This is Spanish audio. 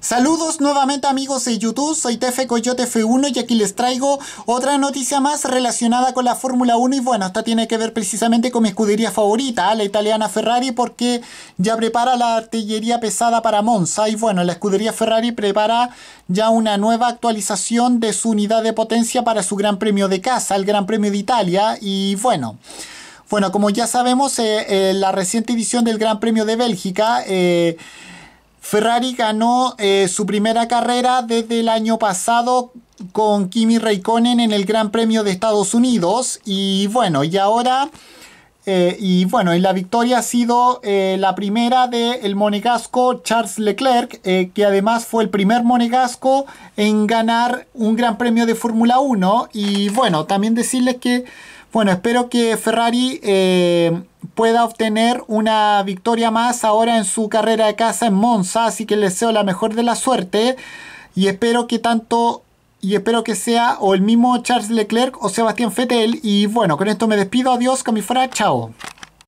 Saludos nuevamente amigos de YouTube, soy Tefe Coyote F1 y aquí les traigo otra noticia más relacionada con la Fórmula 1 y bueno, esta tiene que ver precisamente con mi escudería favorita, la italiana Ferrari, porque ya prepara la artillería pesada para Monza y bueno, la escudería Ferrari prepara ya una nueva actualización de su unidad de potencia para su Gran Premio de casa, el Gran Premio de Italia y bueno... Bueno, como ya sabemos, eh, eh, la reciente edición del Gran Premio de Bélgica eh, Ferrari ganó eh, su primera carrera desde el año pasado con Kimi Raikkonen en el Gran Premio de Estados Unidos y bueno, y ahora eh, y bueno, y la victoria ha sido eh, la primera del monegasco Charles Leclerc, eh, que además fue el primer monegasco en ganar un gran premio de Fórmula 1. Y bueno, también decirles que, bueno, espero que Ferrari pueda obtener una victoria más ahora en su carrera de casa en Monza, así que les deseo la mejor de la suerte. Y espero que tanto y espero que sea o el mismo Charles Leclerc o Sebastián Fettel. Y bueno, con esto me despido. Adiós, Camifora. Chao.